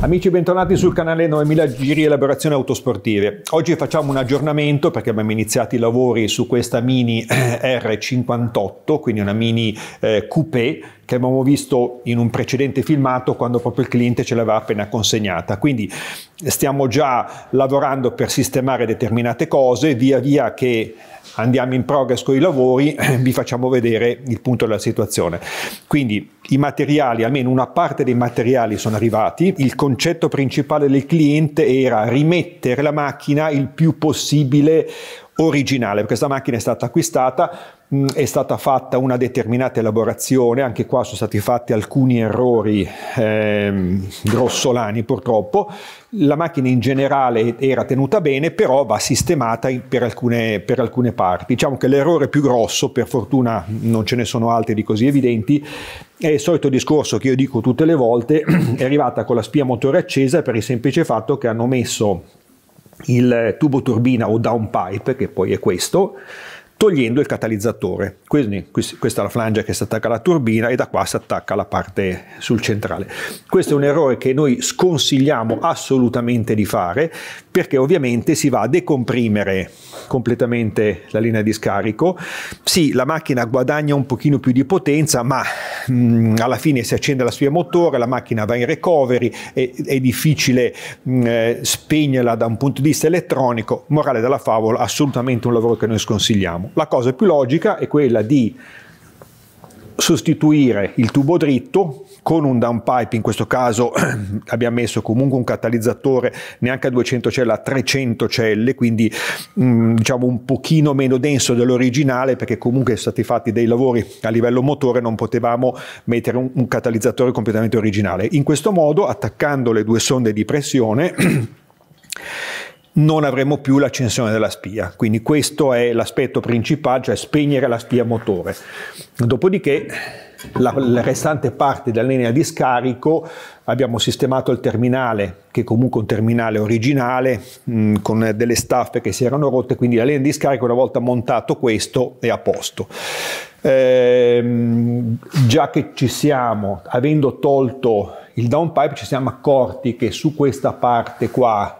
Amici bentornati sul canale 9000 Giri Elaborazioni Autosportive. Oggi facciamo un aggiornamento perché abbiamo iniziato i lavori su questa Mini eh, R58, quindi una Mini eh, Coupé che abbiamo visto in un precedente filmato quando proprio il cliente ce l'aveva appena consegnata. Quindi stiamo già lavorando per sistemare determinate cose, via via che andiamo in progress con i lavori, vi facciamo vedere il punto della situazione. Quindi i materiali, almeno una parte dei materiali sono arrivati, il concetto principale del cliente era rimettere la macchina il più possibile originale. Questa macchina è stata acquistata, mh, è stata fatta una determinata elaborazione, anche qua sono stati fatti alcuni errori eh, grossolani purtroppo. La macchina in generale era tenuta bene, però va sistemata per alcune, per alcune parti. Diciamo che l'errore più grosso, per fortuna non ce ne sono altri di così evidenti, è il solito discorso che io dico tutte le volte, è arrivata con la spia motore accesa per il semplice fatto che hanno messo il tubo turbina o downpipe, che poi è questo, togliendo il catalizzatore. Quindi questa è la flange che si attacca alla turbina e da qua si attacca la parte sul centrale. Questo è un errore che noi sconsigliamo assolutamente di fare perché ovviamente si va a decomprimere completamente la linea di scarico. Sì, la macchina guadagna un pochino più di potenza, ma mh, mm, alla fine si accende la sfida motore, la macchina va in recovery, è, è difficile mh, mm, eh, spegnerla da un punto di vista elettronico, morale della favola, assolutamente un lavoro che noi sconsigliamo. La cosa più logica è quella di sostituire il tubo dritto con un downpipe, in questo caso abbiamo messo comunque un catalizzatore neanche a 200 celle, a 300 celle, quindi mm, diciamo un pochino meno denso dell'originale perché comunque sono stati fatti dei lavori a livello motore, non potevamo mettere un, un catalizzatore completamente originale. In questo modo, attaccando le due sonde di pressione, non avremo più l'accensione della spia. Quindi questo è l'aspetto principale, cioè spegnere la spia motore. Dopodiché la, la, restante parte della linea di scarico abbiamo sistemato il terminale, che è comunque un terminale originale, mh, mm, con delle staffe che si erano rotte, quindi la linea di scarico una volta montato questo è a posto. Ehm, già che ci siamo, avendo tolto il downpipe, ci siamo accorti che su questa parte qua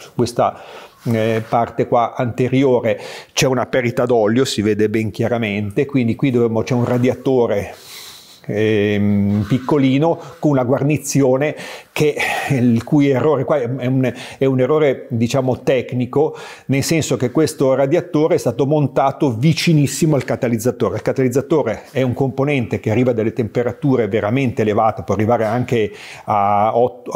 su questa eh, parte qua anteriore c'è una perita d'olio, si vede ben chiaramente, quindi qui dovremmo, c'è un radiatore Ehm, piccolino con una guarnizione che il cui errore qua è un, è un errore diciamo tecnico, nel senso che questo radiatore è stato montato vicinissimo al catalizzatore. Il catalizzatore è un componente che arriva a delle temperature veramente elevate, può arrivare anche a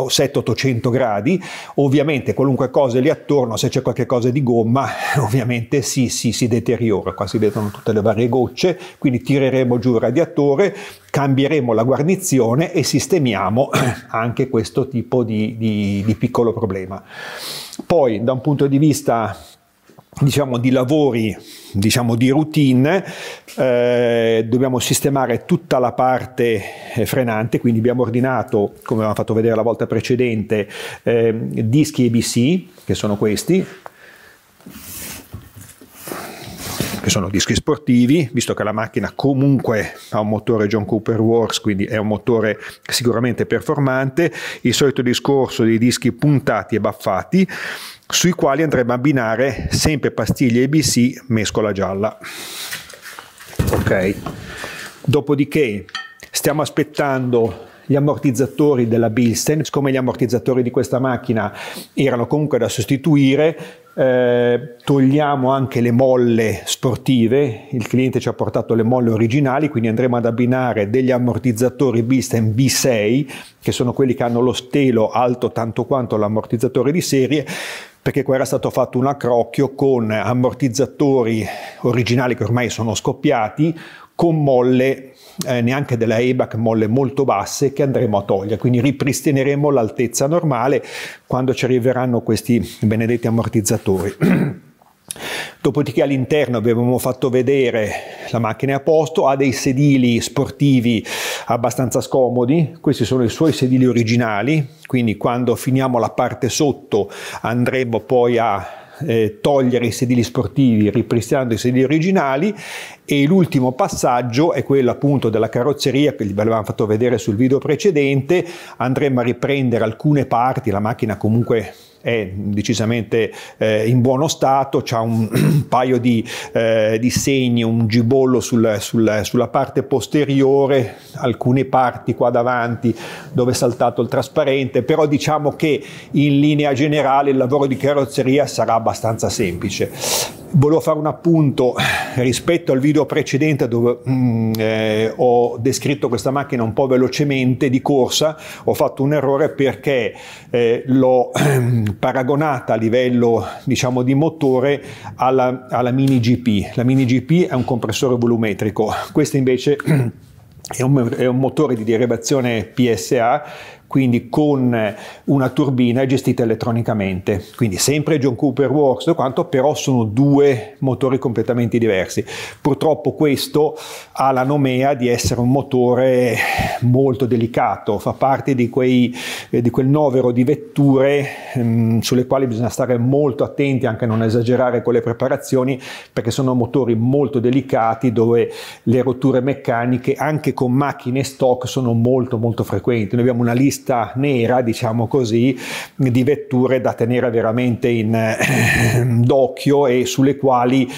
7 800 gradi. Ovviamente qualunque cosa lì attorno, se c'è qualche cosa di gomma, ovviamente si, si, si deteriora. Qua si vedono tutte le varie gocce, quindi tireremo giù il radiatore, cambieremo la guarnizione e sistemiamo anche questo tipo di, di, di piccolo problema. Poi da un punto di vista diciamo, di lavori, diciamo, di routine, eh, dobbiamo sistemare tutta la parte eh, frenante, quindi abbiamo ordinato, come abbiamo fatto vedere la volta precedente, eh, dischi ABC che sono questi, che sono dischi sportivi, visto che la macchina comunque ha un motore John Cooper Works, quindi è un motore sicuramente performante, il solito discorso dei dischi puntati e baffati, sui quali andrebbe a abbinare sempre pastiglie ABC mescola gialla. Ok, dopodiché stiamo aspettando gli ammortizzatori della Bilstein, siccome gli ammortizzatori di questa macchina erano comunque da sostituire, eh, togliamo anche le molle sportive, il cliente ci ha portato le molle originali, quindi andremo ad abbinare degli ammortizzatori Bistem B6, che sono quelli che hanno lo stelo alto tanto quanto l'ammortizzatore di serie, perché qua era stato fatto un accrocchio con ammortizzatori originali che ormai sono scoppiati, con molle eh, neanche della EBAC, molle molto basse che andremo a togliere, quindi ripristineremo l'altezza normale quando ci arriveranno questi benedetti ammortizzatori. Dopodiché all'interno abbiamo fatto vedere la macchina a posto, ha dei sedili sportivi abbastanza scomodi, questi sono i suoi sedili originali, quindi quando finiamo la parte sotto andremo poi a eh, togliere i sedili sportivi ripristinando i sedili originali e l'ultimo passaggio è quello appunto della carrozzeria che vi avevamo fatto vedere sul video precedente, andremo a riprendere alcune parti, la macchina comunque è decisamente eh, in buono stato, ha un, un, paio di, eh, di, segni, un gibollo sul, sul, sulla parte posteriore, alcune parti qua davanti dove è saltato il trasparente, però diciamo che in linea generale il lavoro di carrozzeria sarà abbastanza semplice volevo fare un appunto rispetto al video precedente dove mm, eh, ho descritto questa macchina un po' velocemente di corsa, ho fatto un errore perché eh, l'ho ehm, paragonata a livello diciamo di motore alla, alla Mini GP. La Mini GP è un compressore volumetrico, questa invece è un, è un motore di derivazione PSA quindi con una turbina gestita elettronicamente. Quindi sempre John Cooper Works, quanto, però sono due motori completamente diversi. Purtroppo questo ha la nomea di essere un motore molto delicato, fa parte di, quei, di quel novero di vetture Ehm, sulle quali bisogna stare molto attenti, anche a non esagerare con le preparazioni, perché sono motori molto delicati dove le rotture meccaniche, anche con macchine stock, sono molto molto frequenti. Noi abbiamo una lista nera, diciamo così, di vetture da tenere veramente in, ehm, d'occhio e sulle quali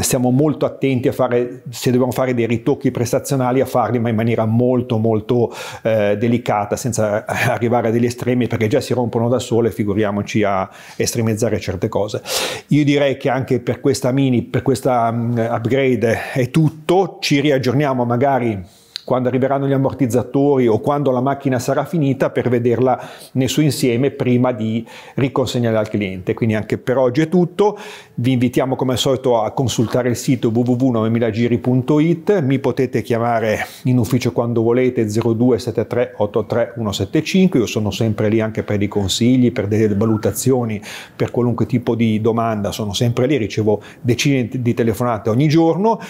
stiamo molto attenti a fare, se dobbiamo fare dei ritocchi prestazionali, a farli ma in maniera molto molto eh, delicata, senza arrivare agli estremi, perché già si rompono da sole, figurati figuriamoci a estremizzare certe cose. Io direi che anche per questa mini, per questa upgrade è tutto, ci riaggiorniamo magari quando arriveranno gli ammortizzatori o quando la macchina sarà finita per vederla nel suo insieme prima di riconsegnare al cliente. Quindi anche per oggi è tutto, vi invitiamo come al solito a consultare il sito www.9000giri.it, mi potete chiamare in ufficio quando volete 0273 83 175, io sono sempre lì anche per dei consigli, per delle valutazioni, per qualunque tipo di domanda, sono sempre lì, ricevo decine di telefonate ogni giorno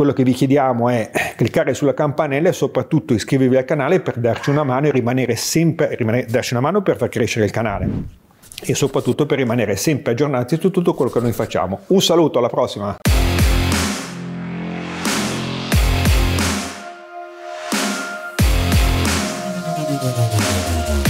quello che vi chiediamo è cliccare sulla campanella e soprattutto iscrivervi al canale per darci una mano e rimanere sempre, rimanere, darci una mano per far crescere il canale e soprattutto per rimanere sempre aggiornati su tutto quello che noi facciamo. Un saluto, alla prossima! Thank you.